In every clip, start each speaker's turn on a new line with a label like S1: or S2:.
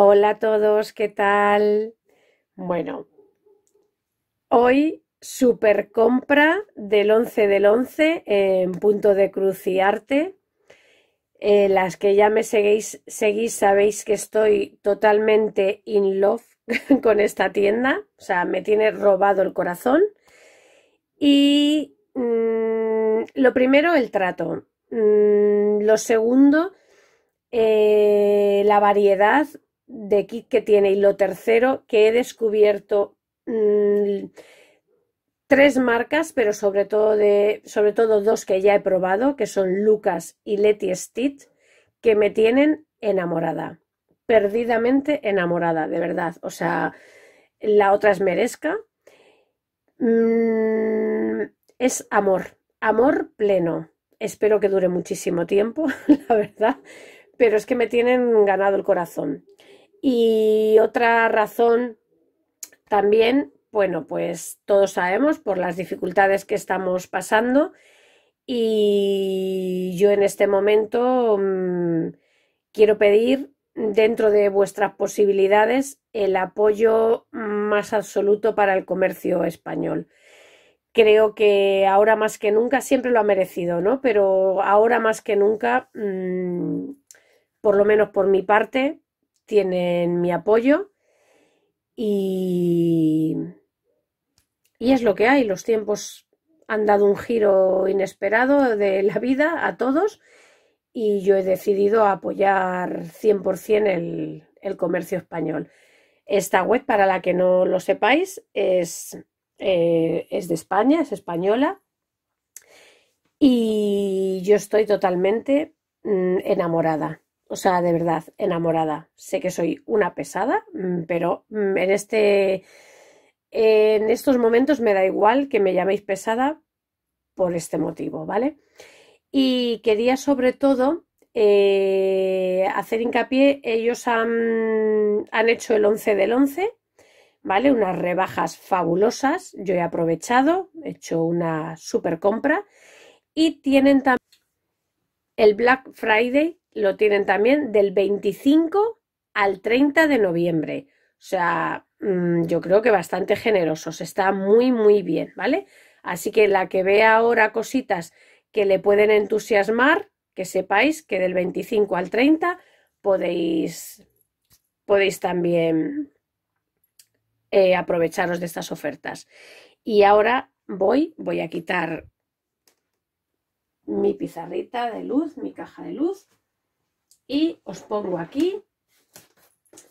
S1: Hola a todos, ¿qué tal? Bueno, hoy super compra del 11 del 11 en punto de cruz y arte. Eh, las que ya me seguís, seguís sabéis que estoy totalmente in love con esta tienda, o sea, me tiene robado el corazón. Y mm, lo primero, el trato. Mm, lo segundo, eh, la variedad de kit que tiene. Y lo tercero, que he descubierto mm, tres marcas, pero sobre todo, de, sobre todo dos que ya he probado, que son Lucas y Letty Stitt, que me tienen enamorada, perdidamente enamorada, de verdad. O sea, la otra es Merezca. Mm, es amor, amor pleno. Espero que dure muchísimo tiempo, la verdad, pero es que me tienen ganado el corazón. Y otra razón también, bueno, pues todos sabemos por las dificultades que estamos pasando y yo en este momento mm, quiero pedir dentro de vuestras posibilidades el apoyo más absoluto para el comercio español. Creo que ahora más que nunca, siempre lo ha merecido, ¿no? Pero ahora más que nunca, mm, por lo menos por mi parte, tienen mi apoyo y, y es lo que hay. Los tiempos han dado un giro inesperado de la vida a todos y yo he decidido apoyar 100% el, comercio español. Esta web, para la que no lo sepáis, es, eh, es de España, es española y yo estoy totalmente mm, enamorada o sea, de verdad, enamorada. Sé que soy una pesada, mm, pero mm, en este. En estos momentos me da igual que me llaméis pesada por este motivo, ¿vale? Y quería sobre todo eh, hacer hincapié, ellos han, han hecho el 11 del 11, ¿vale? Unas rebajas fabulosas, yo he aprovechado, he hecho una super compra y tienen también el Black Friday lo tienen también del 25 al 30 de noviembre. O sea, mm, yo creo que bastante generosos, está muy, muy bien, ¿vale? Así que la que vea ahora cositas que le pueden entusiasmar, que sepáis que del 25 al 30 podéis, podéis también eh, aprovecharos de estas ofertas. Y ahora voy, voy a quitar mi pizarrita de luz, mi caja de luz y os pongo aquí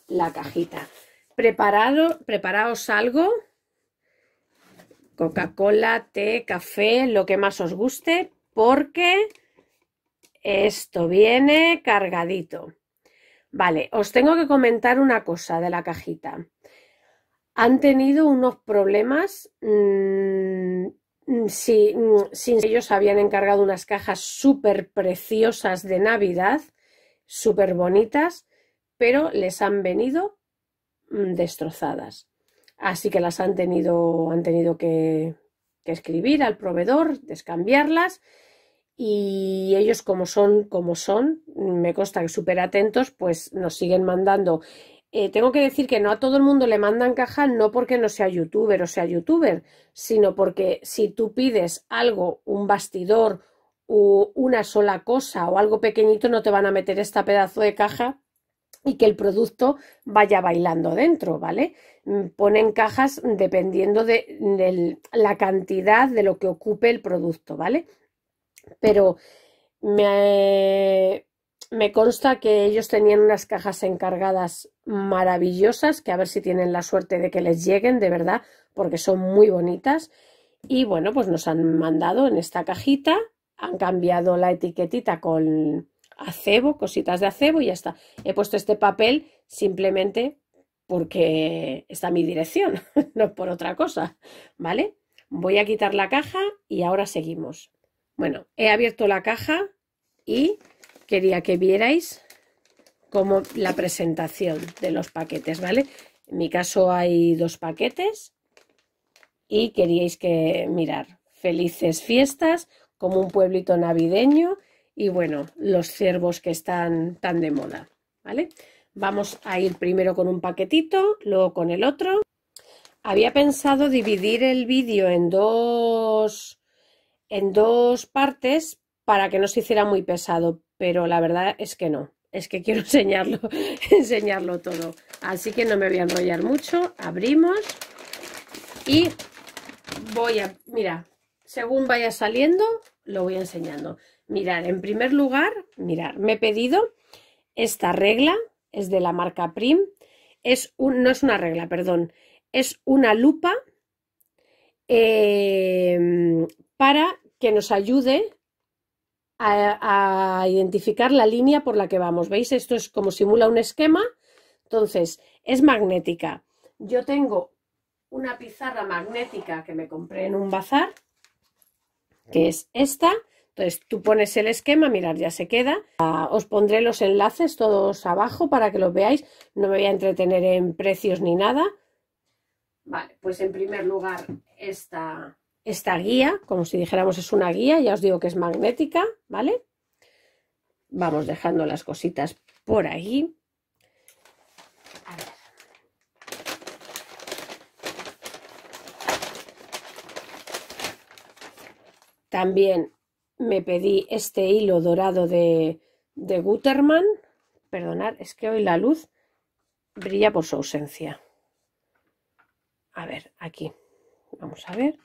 S1: la cajita. Preparado, preparaos algo, Coca-Cola, té, café, lo que más os guste, porque esto viene cargadito. Vale, os tengo que comentar una cosa de la cajita. Han tenido unos problemas mm, mm, si, ellos habían encargado unas cajas súper preciosas de Navidad súper bonitas, pero les han venido mm, destrozadas. Así que las han tenido, han tenido que, escribir al proveedor, descambiarlas y ellos como son, como son, me consta que súper atentos, pues nos siguen mandando. Eh, tengo que decir que no a todo el mundo le mandan caja, no porque no sea youtuber o sea youtuber, sino porque si tú pides algo, un bastidor una sola cosa o algo pequeñito no te van a meter esta pedazo de caja y que el producto vaya bailando dentro, ¿vale? Mm, ponen cajas dependiendo de, la cantidad de lo que ocupe el producto, ¿vale? Pero me consta que ellos tenían unas cajas encargadas maravillosas, que a ver si tienen la suerte de que les lleguen, de verdad, porque son muy bonitas. Y bueno, pues nos han mandado en esta cajita han cambiado la etiquetita con acebo, cositas de acebo y ya está. He puesto este papel simplemente porque está mi dirección, no por otra cosa, ¿vale? Voy a quitar la caja y ahora seguimos. Bueno, he abierto la caja y quería que vierais como la presentación de los paquetes, ¿vale? En mi caso hay dos paquetes y queríais que mirar. Felices fiestas, como un pueblito navideño y bueno, los ciervos que están tan de moda, ¿vale? Vamos a ir primero con un paquetito, luego con el otro. Había pensado dividir el vídeo en dos, en dos partes para que no se hiciera muy pesado, pero la verdad es que no. Es que quiero enseñarlo, enseñarlo todo. Así que no me voy a enrollar mucho. Abrimos y voy a... Mira, según vaya saliendo, lo voy enseñando. Mirad, en primer lugar, mirad, me he pedido esta regla, es de la marca Prim, es no es una regla, perdón, es una lupa em, para que nos ayude a, identificar la línea por la que vamos. ¿Veis? Esto es como simula un esquema. Entonces, es magnética. Yo tengo una pizarra magnética que me compré en un bazar que es esta. Entonces tú pones el esquema, mirar, ya se queda. Ah, os pondré los enlaces todos abajo para que los veáis. No me voy a entretener en precios ni nada. Vale, pues en primer lugar esta, esta guía, como si dijéramos es una guía, ya os digo que es magnética, ¿vale? Vamos dejando las cositas por ahí. También me pedí este hilo dorado de, de Perdonad, es que hoy la luz brilla por su ausencia. A ver, aquí. Vamos a ver.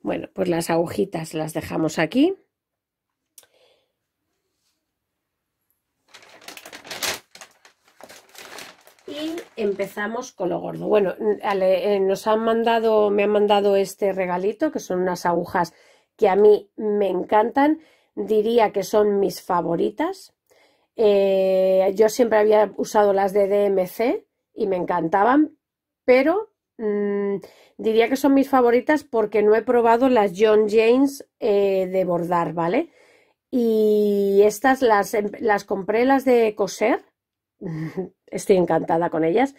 S1: Bueno, pues las agujitas las dejamos aquí. Y empezamos con lo gordo. Bueno, eh, nos han me han mandado este regalito, que son unas agujas que a mí me encantan, diría que son mis favoritas. Eh, yo siempre había usado las de DMC y me encantaban, pero mm, diría que son mis favoritas porque no he probado las John James eh, de bordar, ¿vale? Y estas las, em, compré las de coser, estoy encantada con ellas.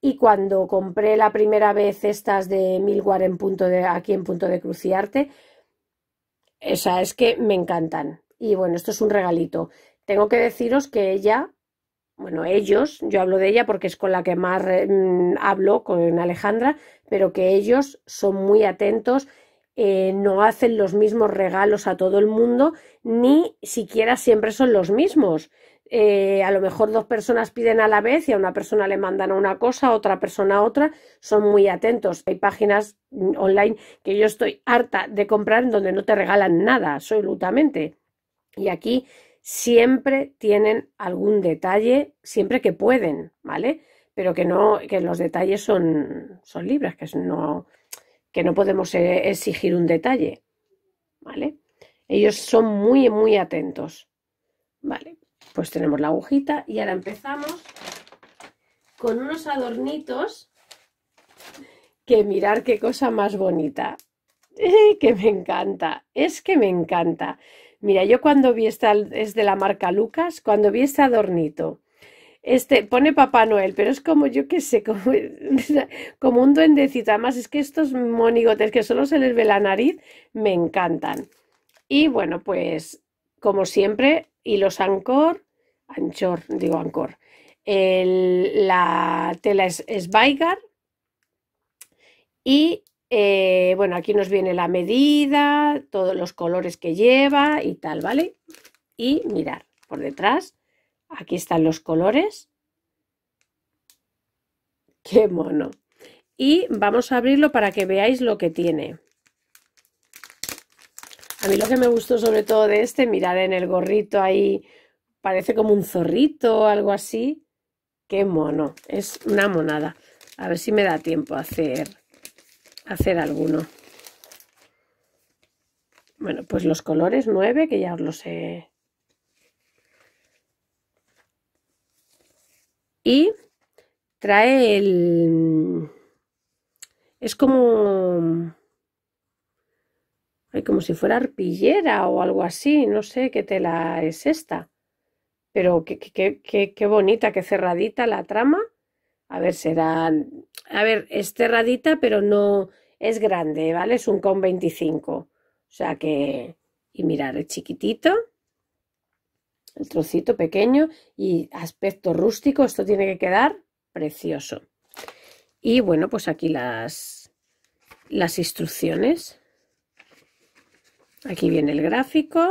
S1: Y cuando compré la primera vez estas de Milwar en punto de, aquí en Punto de Cruciarte, esa es que me encantan. Y bueno, esto es un regalito. Tengo que deciros que ella, bueno, ellos, yo hablo de ella porque es con la que más mm, hablo, con Alejandra, pero que ellos son muy atentos eh, no hacen los mismos regalos a todo el mundo, ni siquiera siempre son los mismos, eh, a lo mejor dos personas piden a la vez y a una persona le mandan una cosa, a otra persona otra, son muy atentos. Hay páginas online que yo estoy harta de comprar en donde no te regalan nada, absolutamente. Y aquí siempre tienen algún detalle, siempre que pueden, ¿vale? Pero que no, que los detalles son, son libres, que no, que no podemos eh, exigir un detalle, ¿vale? Ellos son muy, muy atentos, ¿vale? Pues tenemos la agujita y ahora empezamos con unos adornitos que mirar qué cosa más bonita. que me encanta, es que me encanta. Mira, yo cuando vi esta, es de la marca Lucas, cuando vi este adornito, este, pone Papá Noel, pero es como, yo qué sé, como, un duendecito. Además, es que estos monigotes que solo se les ve la nariz, me encantan. Y bueno, pues, como siempre, y los Ancor, Anchor, digo ancor El, la tela es, es Baigar. Y eh, bueno, aquí nos viene la medida, todos los colores que lleva y tal, ¿vale? Y mirar por detrás, aquí están los colores. ¡Qué mono! Y vamos a abrirlo para que veáis lo que tiene. A mí lo que me gustó sobre todo de este, mirar en el gorrito ahí parece como un zorrito o algo así. Qué mono, es una monada. A ver si me da tiempo a hacer, hacer alguno. Bueno, pues los colores 9, que ya os los sé. Y trae el... Es como... Ay, como si fuera arpillera o algo así, no sé qué tela es esta pero qué, bonita, qué cerradita la trama. A ver, será. A ver, es cerradita, pero no es grande, ¿vale? Es un con 25. O sea que. Y mirar, es chiquitito. El trocito pequeño y aspecto rústico. Esto tiene que quedar precioso. Y bueno, pues aquí las, las instrucciones. Aquí viene el gráfico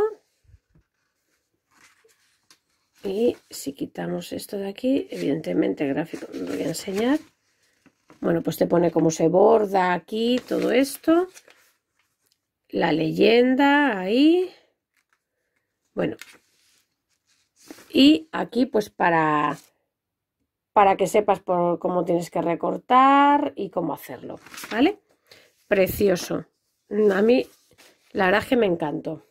S1: y si quitamos esto de aquí, evidentemente el gráfico no lo voy a enseñar. Bueno, pues te pone cómo se borda aquí todo esto. La leyenda ahí. Bueno. Y aquí pues para, para que sepas por cómo tienes que recortar y cómo hacerlo. ¿Vale? Precioso. A mí la verdad me encantó.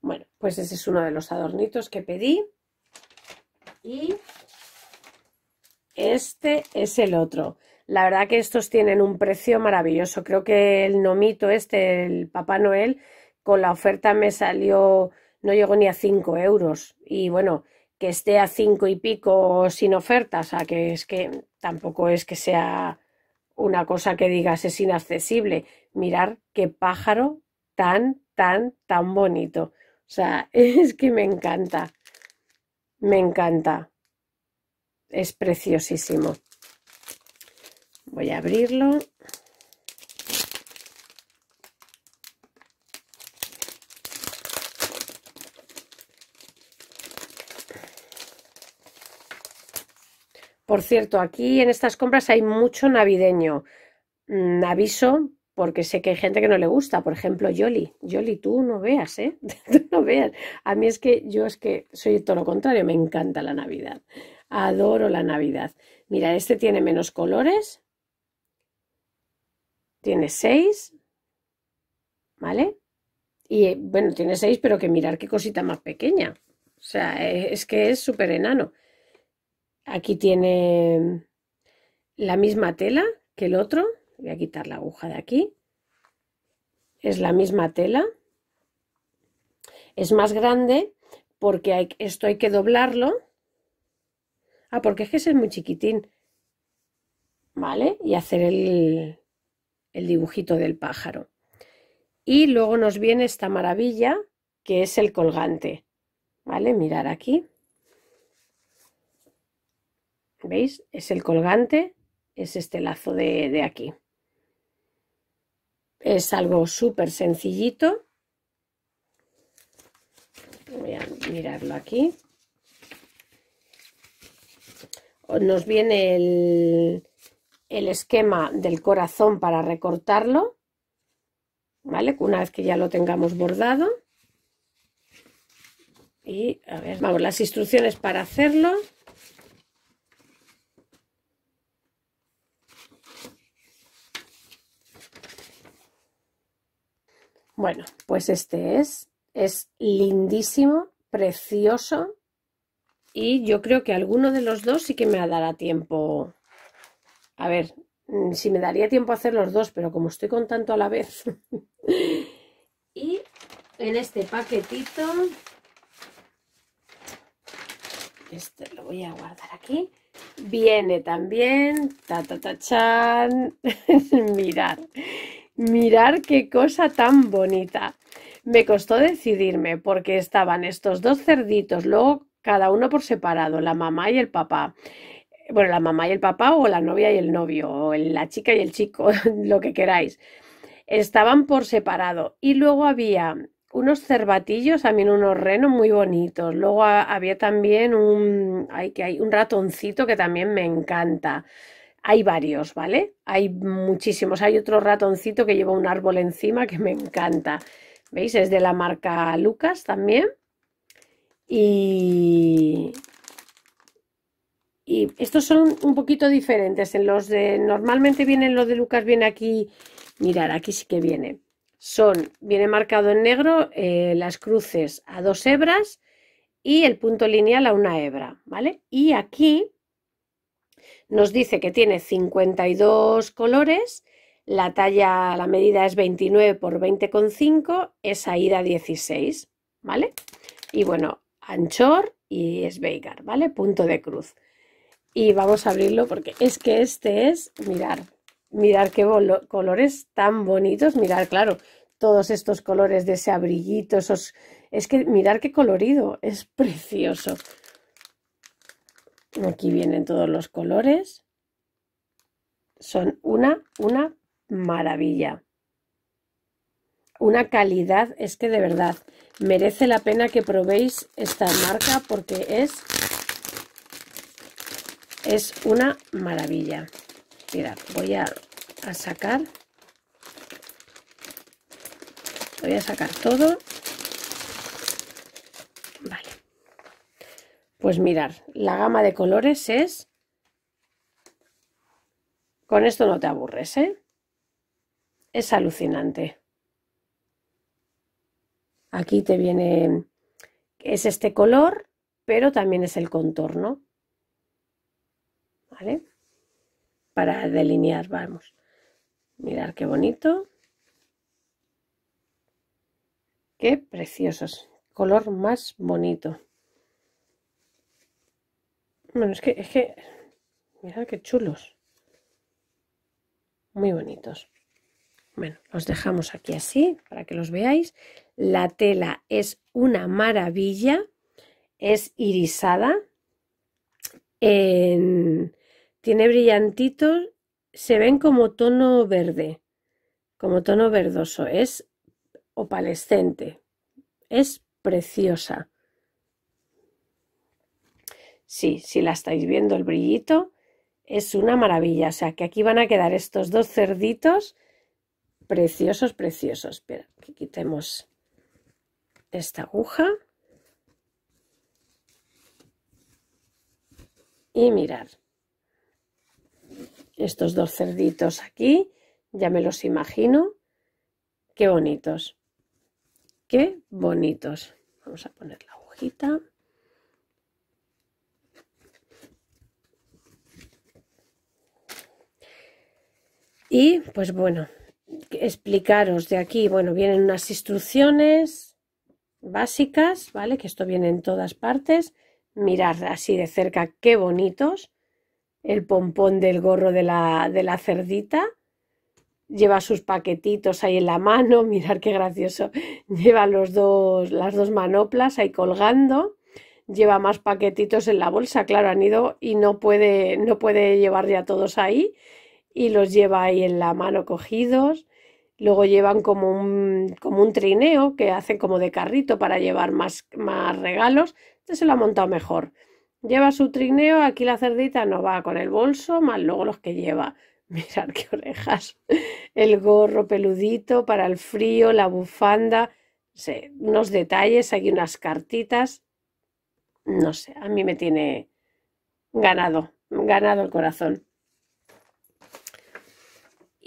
S1: Bueno, pues ese es uno de los adornitos que pedí. Y este es el otro. La verdad que estos tienen un precio maravilloso. Creo que el nomito este, el Papá Noel, con la oferta me salió, no llegó ni a 5 euros. Y bueno, que esté a 5 y pico sin oferta, o sea, que es que tampoco es que sea una cosa que digas es inaccesible. Mirar qué pájaro tan, tan, tan bonito. O sea, es que me encanta. Me encanta. Es preciosísimo. Voy a abrirlo. Por cierto, aquí en estas compras hay mucho navideño. Mm, aviso porque sé que hay gente que no le gusta. Por ejemplo, Yoli. Yoli, tú no veas, ¿eh? tú no veas. A mí es que yo es que soy todo lo contrario, me encanta la Navidad. Adoro la Navidad. Mira, este tiene menos colores. Tiene seis. ¿Vale? Y bueno, tiene seis, pero que mirar qué cosita más pequeña. O sea, e-, es que es súper enano. Aquí tiene la misma tela que el otro, voy a quitar la aguja de aquí es la misma tela es más grande porque esto hay que doblarlo ah porque es que ese es muy chiquitín vale y hacer el, dibujito del pájaro y luego nos viene esta maravilla que es el colgante vale mirar aquí veis es el colgante es este lazo de aquí es algo súper sencillito. Voy a mirarlo aquí. Nos viene el, esquema del corazón para recortarlo. ¿Vale? Una vez que ya lo tengamos bordado. Y a ver, vamos, las instrucciones para hacerlo. Bueno, pues este es. Es lindísimo, precioso. Y yo creo que alguno de los dos sí que me dará tiempo. A ver, mm, si me daría tiempo a hacer los dos, pero como estoy con tanto a la vez. y en este paquetito. Este lo voy a guardar aquí. Viene también, ta ta ta chan, mirad, Mirar qué cosa tan bonita. Me costó decidirme porque estaban estos dos cerditos, luego cada uno por separado, la mamá y el papá. Bueno, la mamá y el papá o la novia y el novio, o la chica y el chico, lo que queráis. Estaban por separado. Y luego había unos cervatillos, también unos renos muy bonitos. Luego había también un, que hay, un ratoncito que también me encanta. Hay varios, ¿vale? Hay muchísimos. Hay otro ratoncito que lleva un árbol encima que me encanta. ¿Veis? Es de la marca Lucas también. Y, estos son un poquito diferentes. En los de normalmente vienen los de Lucas, viene aquí. Mirar, aquí sí que viene. Son, viene marcado en negro eh, las cruces a dos hebras y el punto lineal a una hebra, ¿vale? Y aquí nos dice que tiene 52 colores, la talla, la medida es 29 por 20,5, es ida 16, ¿vale? Y bueno, anchor y es ¿vale? Punto de cruz. Y vamos a abrirlo porque es que este es, mirar, mirar qué colores tan bonitos, mirar, claro, todos estos colores de ese abriguito, esos, es que mirar qué colorido, es precioso. Aquí vienen todos los colores. Son una, una maravilla. Una calidad, es que de verdad, merece la pena que probéis esta marca porque es, es una maravilla. Mira, voy a, a sacar, voy a sacar todo Pues mirar, la gama de colores es... Con esto no te aburres, ¿eh? Es alucinante. Aquí te viene... Es este color, pero también es el contorno. ¿Vale? Para delinear, vamos.
S2: Mirar qué bonito.
S1: Qué preciosos. Color más bonito. Bueno, es que, es que, mirad qué chulos. Muy bonitos. Bueno, los dejamos aquí así para que los veáis. La tela es una maravilla. Es irisada. Tiene brillantitos. Se ven como tono verde. Como tono verdoso. Es opalescente. Es preciosa. Sí, si la estáis viendo el brillito, es una maravilla. O sea, que aquí van a quedar estos dos cerditos preciosos, preciosos. Espera, que quitemos esta aguja. Y mirar estos dos cerditos aquí, ya me los imagino. Qué bonitos. Qué bonitos. Vamos a poner la agujita. Y pues bueno, explicaros de aquí, bueno, vienen unas instrucciones básicas, ¿vale? Que esto viene en todas partes. Mirad así de cerca qué bonitos. El pompón del gorro de la, de la cerdita. Lleva sus paquetitos ahí en la mano, mirad qué gracioso. Lleva los dos, las dos manoplas ahí colgando lleva más paquetitos en la bolsa, claro, han ido y no puede, no puede llevar ya todos ahí y los lleva ahí en la mano cogidos. Luego llevan como un, como un trineo que hacen como de carrito para llevar más, más regalos. entonces este se lo ha montado mejor. Lleva su trineo, aquí la cerdita no va con el bolso, más luego los que lleva. Mirad qué orejas. El gorro peludito para el frío, la bufanda, no sé, unos detalles, aquí unas cartitas. No sé, a mí me tiene ganado, ganado el corazón.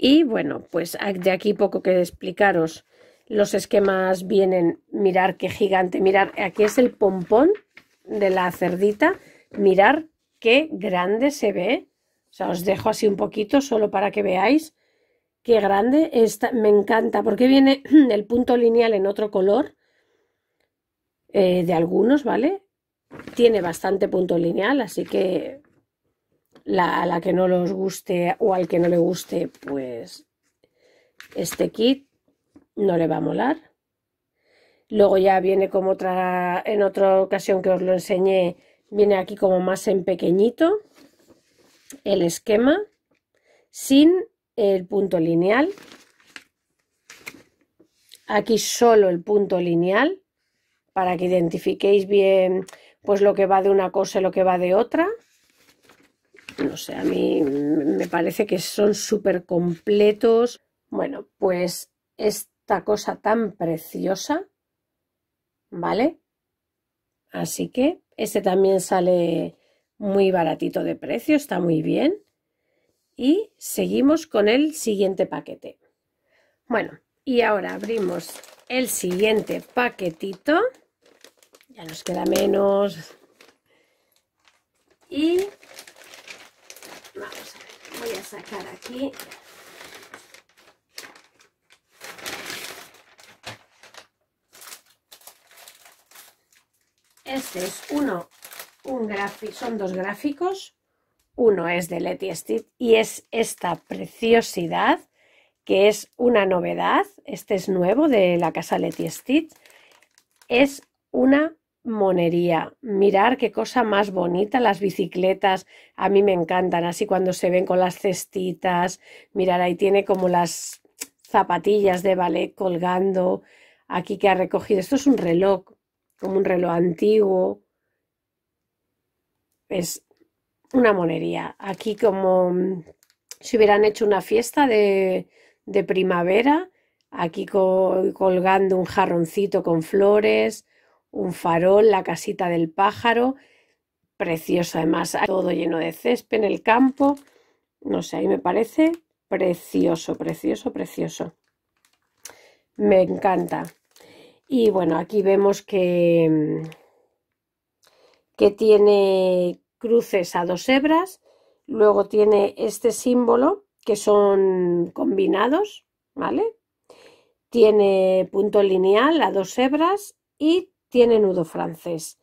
S1: Y bueno, pues de aquí poco que explicaros. Los esquemas vienen, mirar qué gigante, mirar, aquí es el pompón de la cerdita, mirar qué grande se ve. O sea, os dejo así un poquito solo para que veáis qué grande está. Me encanta porque viene el punto lineal en otro color eh, de algunos, ¿vale? Tiene bastante punto lineal, así que a la que no los guste o al que no le guste, pues este kit no le va a molar. Luego ya viene como otra, en otra ocasión que os lo enseñé, viene aquí como más en pequeñito el esquema sin el punto lineal. Aquí solo el punto lineal para que identifiquéis bien pues lo que va de una cosa y lo que va de otra. No sé, a mí me parece que son súper completos. Bueno, pues esta cosa tan preciosa, ¿vale? Así que este también sale muy baratito de precio, está muy bien. Y seguimos con el siguiente paquete. Bueno, y ahora abrimos el siguiente paquetito. Ya nos queda menos. Y voy a sacar aquí. Este es uno, un gráfico, son dos gráficos. Uno es de Letty Stitch y es esta preciosidad que es una novedad. Este es nuevo de la casa Letty Stitch. Es una monería. Mirar qué cosa más bonita las bicicletas. A mí me encantan, así cuando se ven con las cestitas. Mirar, ahí tiene como las zapatillas de ballet colgando. Aquí que ha recogido. Esto es un reloj, como un reloj antiguo. Es una monería. Aquí como mm, si hubieran hecho una fiesta de, de primavera. Aquí colgando un jarroncito con flores un farol, la casita del pájaro, precioso además, todo lleno de césped en el campo, no sé, ahí me parece precioso, precioso, precioso. Me encanta. Y bueno, aquí vemos que, que tiene cruces a dos hebras, luego tiene este símbolo que son combinados, ¿vale? Tiene punto lineal a dos hebras y tiene nudo francés.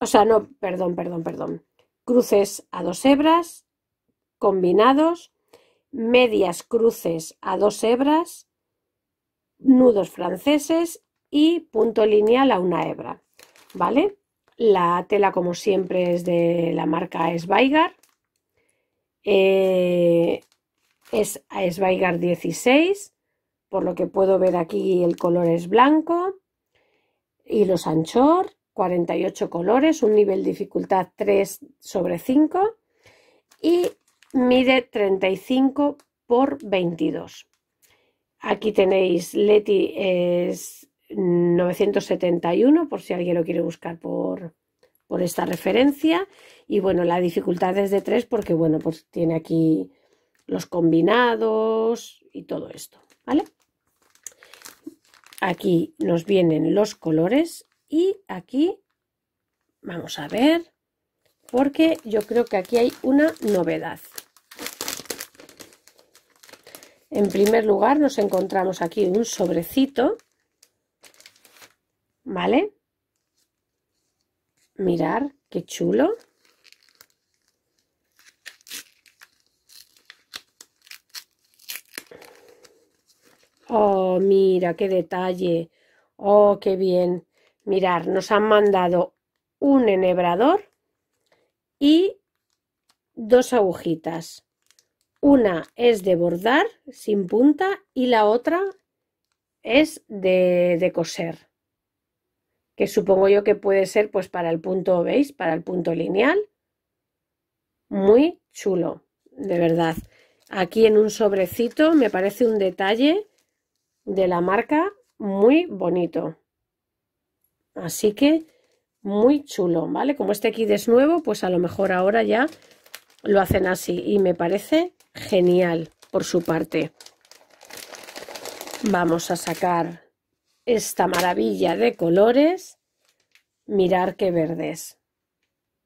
S1: O sea, no, perdón, perdón, perdón. Cruces a dos hebras, combinados, medias cruces a dos hebras, nudos franceses y punto lineal a una hebra. ¿Vale? La tela, como siempre, es de la marca Sveigar. Eh, es Sveigar 16, por lo que puedo ver aquí el color es blanco los anchor, 48 colores, un nivel dificultad 3 sobre 5 y mide 35 por 22. Aquí tenéis Leti es 971 por si alguien lo quiere buscar por, esta referencia y bueno, la dificultad es de 3 porque bueno, pues tiene aquí los combinados y todo esto, ¿vale? Aquí nos vienen los colores y aquí vamos a ver porque yo creo que aquí hay una novedad. En primer lugar nos encontramos aquí un sobrecito, ¿vale? Mirar, qué chulo. Oh, mira, qué detalle. Oh, qué bien. Mirar, nos han mandado un enhebrador y dos agujitas. Una es de bordar sin punta y la otra es de, de coser. Que supongo yo que puede ser pues para el punto, ¿veis? Para el punto lineal. Muy chulo, de verdad. Aquí en un sobrecito me parece un detalle de la marca muy bonito. Así que muy chulo, ¿vale? Como este aquí es nuevo, pues a lo mejor ahora ya lo hacen así y me parece genial por su parte. Vamos a sacar esta maravilla de colores. Mirar qué verdes.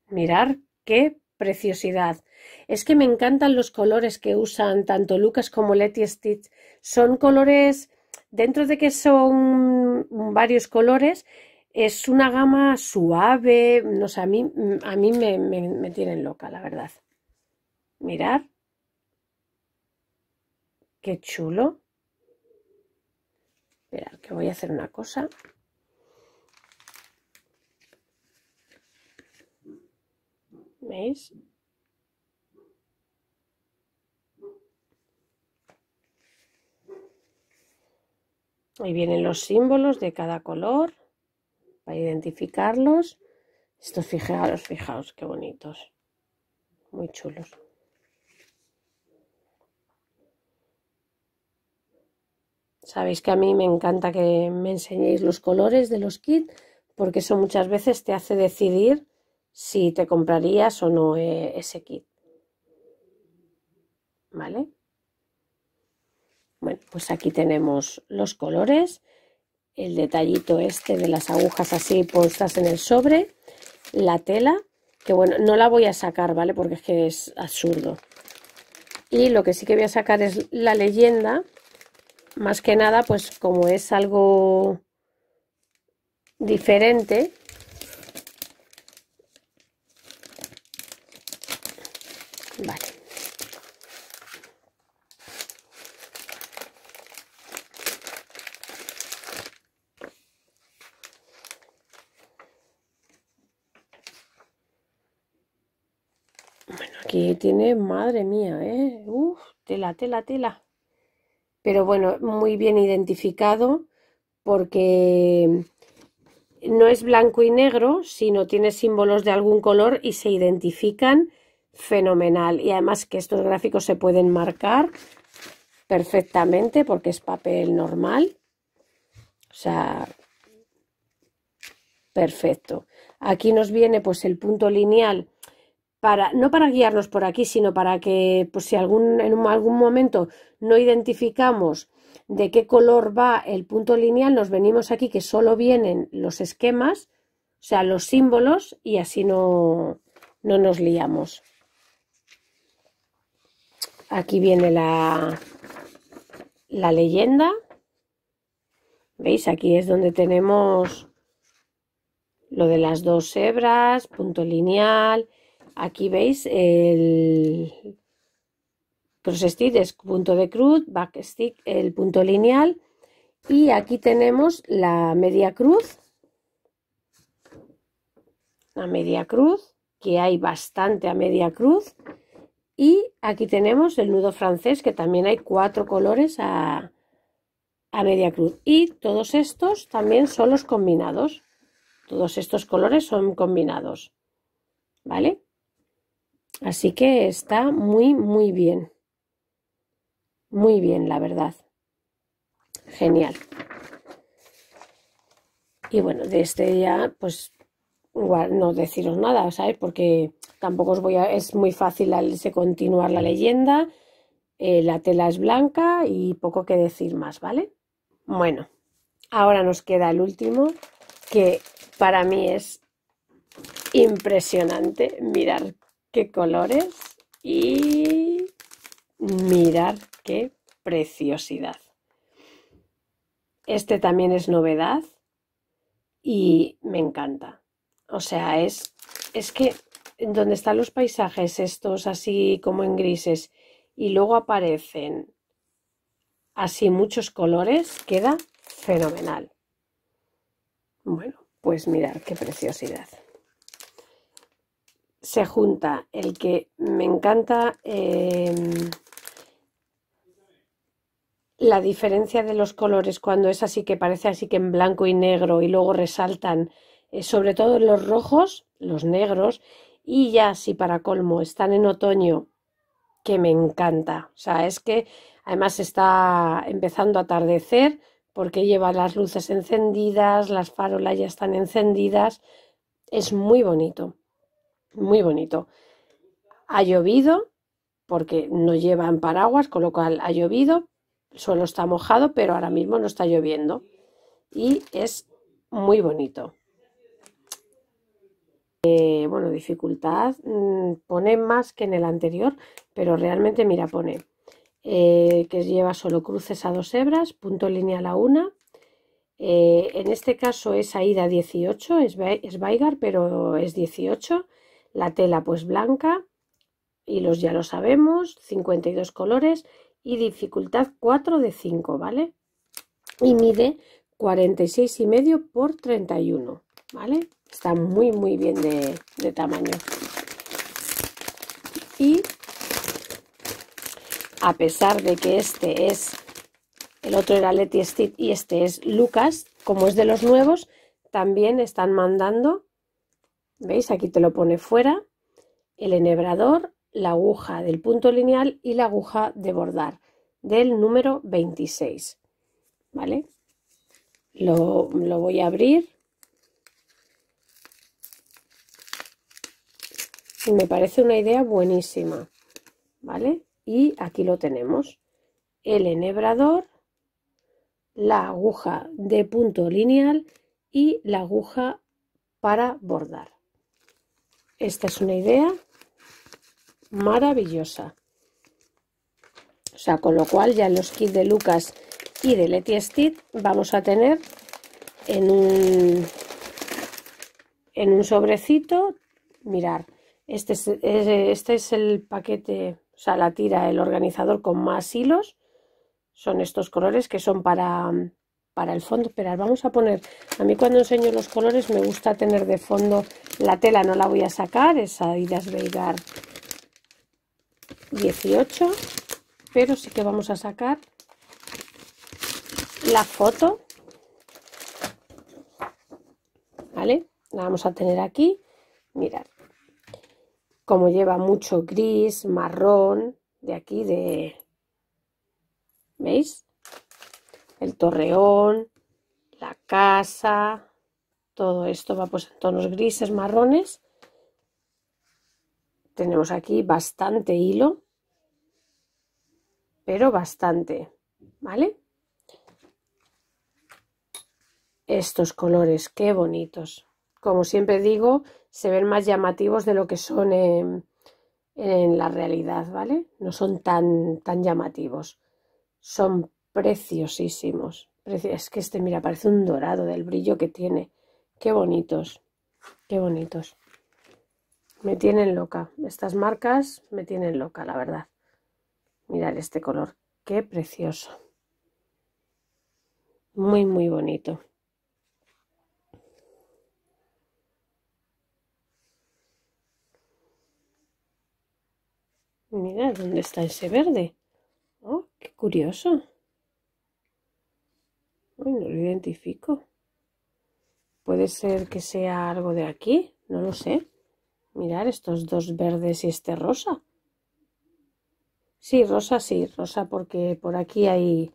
S1: Mirar qué preciosidad. Es que me encantan los colores que usan tanto Lucas como Letty Stitch. Son colores dentro de que son varios colores, es una gama suave, no sé, a mí, a mí me, tienen loca, la verdad. Mirar. Qué chulo. Esperad, que voy a hacer una cosa. ¿Veis? Ahí vienen los símbolos de cada color para identificarlos. Estos, fijaros fijaos, qué bonitos. Muy chulos. Sabéis que a mí me encanta que me enseñéis los colores de los kits porque eso muchas veces te hace decidir si te comprarías o no eh, ese kit. ¿Vale? Bueno, pues aquí tenemos los colores, el detallito este de las agujas así puestas en el sobre, la tela, que bueno, no la voy a sacar, ¿vale? Porque es que es absurdo. Y lo que sí que voy a sacar es la leyenda, más que nada, pues como es algo diferente,
S2: tiene, madre
S1: mía, ¿eh? tela, tela, tela. Pero bueno, muy bien identificado porque no es blanco y negro, sino tiene símbolos de algún color y se identifican fenomenal. Y además que estos gráficos se pueden marcar perfectamente porque es papel normal. O sea, perfecto. Aquí nos viene pues el punto lineal no para guiarnos por aquí, sino para que, pues, si en algún momento no identificamos de qué color va el punto lineal, nos venimos aquí que solo vienen los esquemas, o sea, los símbolos, y así no, nos liamos. Aquí viene la, la leyenda. ¿Veis? Aquí es donde tenemos lo de las dos hebras, punto lineal, Aquí veis el cross pues este es punto de cruz, back stitch, el punto lineal y aquí tenemos la media cruz. La media cruz, que hay bastante a media cruz. Y aquí tenemos el nudo francés, que también hay cuatro colores a, a media cruz. Y todos estos también son los combinados. Todos estos colores son combinados. ¿Vale? Así que está muy, muy bien. Muy bien, la verdad. Genial. Y bueno, de este ya, pues, igual no deciros nada, ¿sabes? Porque tampoco os voy a... Es muy fácil continuar la leyenda. Eh, la tela es blanca y poco que decir más, ¿vale? Bueno, ahora nos queda el último, que para mí es impresionante. Mirar qué colores y mirar qué preciosidad. Este también es novedad y me encanta. O sea, es, es que donde están los paisajes estos así como en grises y luego aparecen así muchos colores, queda fenomenal. Bueno, pues mirar qué preciosidad se junta el que me encanta em, la diferencia de los colores cuando es así que parece así que en blanco y negro y luego resaltan eh, sobre todo los rojos, los negros y ya si para colmo están en otoño que me encanta. O sea, es que además está empezando a atardecer porque lleva las luces encendidas, las farolas ya están encendidas. Es muy bonito muy bonito. Ha llovido porque no llevan paraguas, con lo cual ha llovido, el suelo está mojado, pero ahora mismo no está lloviendo y es muy bonito. Eh, bueno, dificultad mm, pone más que en el anterior, pero realmente mira, pone eh, que lleva solo cruces a dos hebras, punto lineal a una. Eh, en este caso es AIDA 18, es, es pero es 18 la tela pues blanca, los ya lo sabemos, 52 colores y dificultad 4 de 5, ¿vale? Y mide 46 y medio por 31, ¿vale? Está muy muy bien de, de tamaño. Y a pesar de que este es, el otro era Letty Steed y este es Lucas, como es de los nuevos, también están mandando ¿Veis? Aquí te lo pone fuera, el enhebrador, la aguja del punto lineal y la aguja de bordar del número 26. ¿Vale? Lo, lo voy a abrir. Y me parece una idea buenísima. ¿Vale? Y aquí lo tenemos. El enhebrador, la aguja de punto lineal y la aguja para bordar. Esta es una idea maravillosa. O sea, con lo cual ya los kits de Lucas y de Letty Steed vamos a tener en un, en un sobrecito, mirar, este este es el paquete, o sea, la tira, el organizador con más hilos. Son estos colores que son para para el fondo. Esperar, vamos a poner, a mí cuando enseño los colores me gusta tener de fondo la tela, no la voy a sacar, es Adidas Veigar
S2: 18,
S1: pero sí que vamos a sacar la foto, ¿vale? La vamos a tener aquí, mirad, como lleva mucho gris, marrón, de aquí, de... ¿Veis? el torreón, la casa, todo esto va pues en tonos grises, marrones. Tenemos aquí bastante hilo, pero bastante, ¿vale? Estos colores, qué bonitos. Como siempre digo, se ven más llamativos de lo que son en, la realidad, ¿vale? No son tan, tan llamativos. Son preciosísimos. Es que este, mira, parece un dorado del brillo que tiene. Qué bonitos, qué bonitos. Me tienen loca. Estas marcas me tienen loca, la verdad. Mirad este color, qué precioso. Muy, muy bonito. Mirad dónde está ese verde. Oh, qué curioso no lo identifico. Puede ser que sea algo de aquí, no lo sé. Mirar estos dos verdes y este rosa. Sí, rosa sí, rosa porque por aquí hay,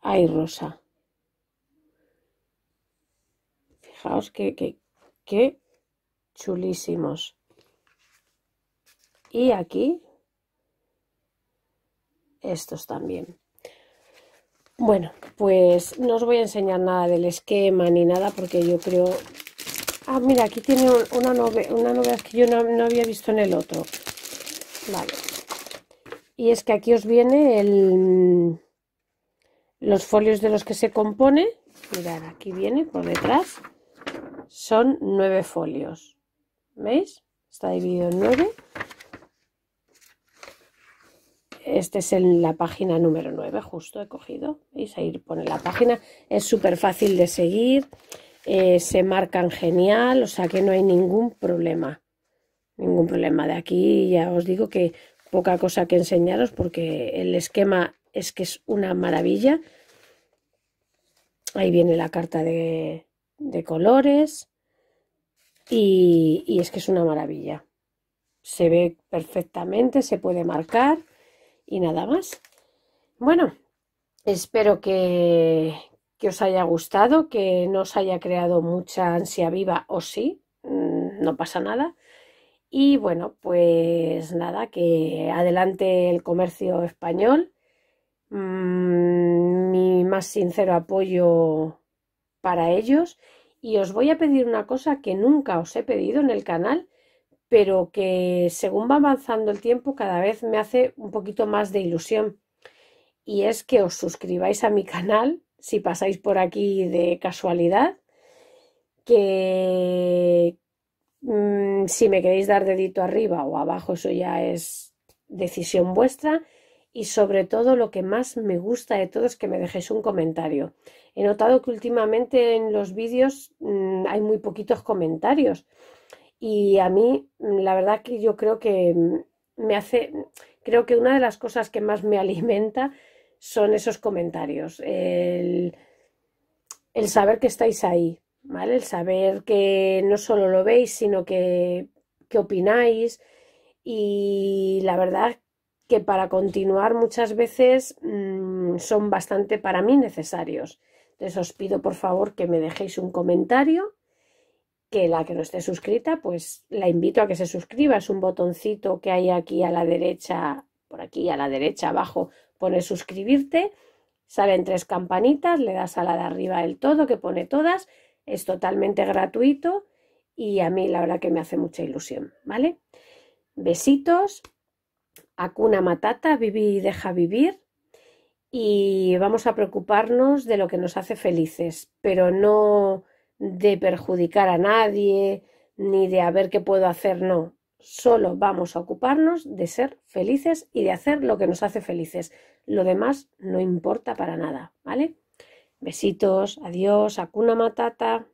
S1: hay rosa. Fijaos que, que chulísimos. Y aquí estos también. Bueno, pues no os voy a enseñar nada del esquema ni nada porque yo creo... Ah, mira, aquí tiene una novedad, una que yo no, había visto en el otro. Vale. Y es que aquí os viene el... los folios de los que se compone. Mirad, aquí viene por detrás. Son nueve folios. ¿Veis? Está dividido en nueve este es en la página número 9, justo he cogido. ¿Veis? Ahí pone la página. Es súper fácil de seguir. Eh, se marcan genial, o sea que no hay ningún problema. Ningún problema. De aquí ya os digo que poca cosa que enseñaros porque el esquema es que es una maravilla. Ahí viene la carta de, colores. y es que es una maravilla. Se ve perfectamente, se puede marcar y nada más. Bueno, espero que, os haya gustado, que no os haya creado mucha ansia viva o sí, mm, no pasa nada. Y bueno, pues nada, que adelante el comercio español. Mm, mi más sincero apoyo para ellos. Y os voy a pedir una cosa que nunca os he pedido en el canal pero que según va avanzando el tiempo cada vez me hace un poquito más de ilusión. Y es que os suscribáis a mi canal si pasáis por aquí de casualidad, que mm, si me queréis dar dedito arriba o abajo, eso ya es decisión vuestra. Y sobre todo lo que más me gusta de todo es que me dejéis un comentario. He notado que últimamente en los vídeos mm, hay muy poquitos comentarios y a mí, mm, la verdad que yo creo que mm, me hace, mm, creo que una de las cosas que más me alimenta son esos comentarios, el, saber que estáis ahí, ¿vale? El saber que no solo lo veis, sino que, opináis. Y la verdad que para continuar muchas veces son bastante para mí necesarios. Entonces os pido por favor que me dejéis un comentario que la que no esté suscrita, pues la invito a que se suscriba. Es un botoncito que hay aquí a la derecha, por aquí a la derecha abajo, pone suscribirte. Salen tres campanitas, le das a la de arriba el todo que pone todas. Es totalmente gratuito y a mí la verdad que me hace mucha ilusión, ¿vale? Besitos, acuna matata, viví y deja vivir. Y vamos a preocuparnos de lo que nos hace felices, pero no de perjudicar a nadie, ni de a ver qué puedo hacer, no. Solo vamos a ocuparnos de ser felices y de hacer lo que nos hace felices. Lo demás no importa para nada, ¿vale? Besitos, adiós, cuna matata.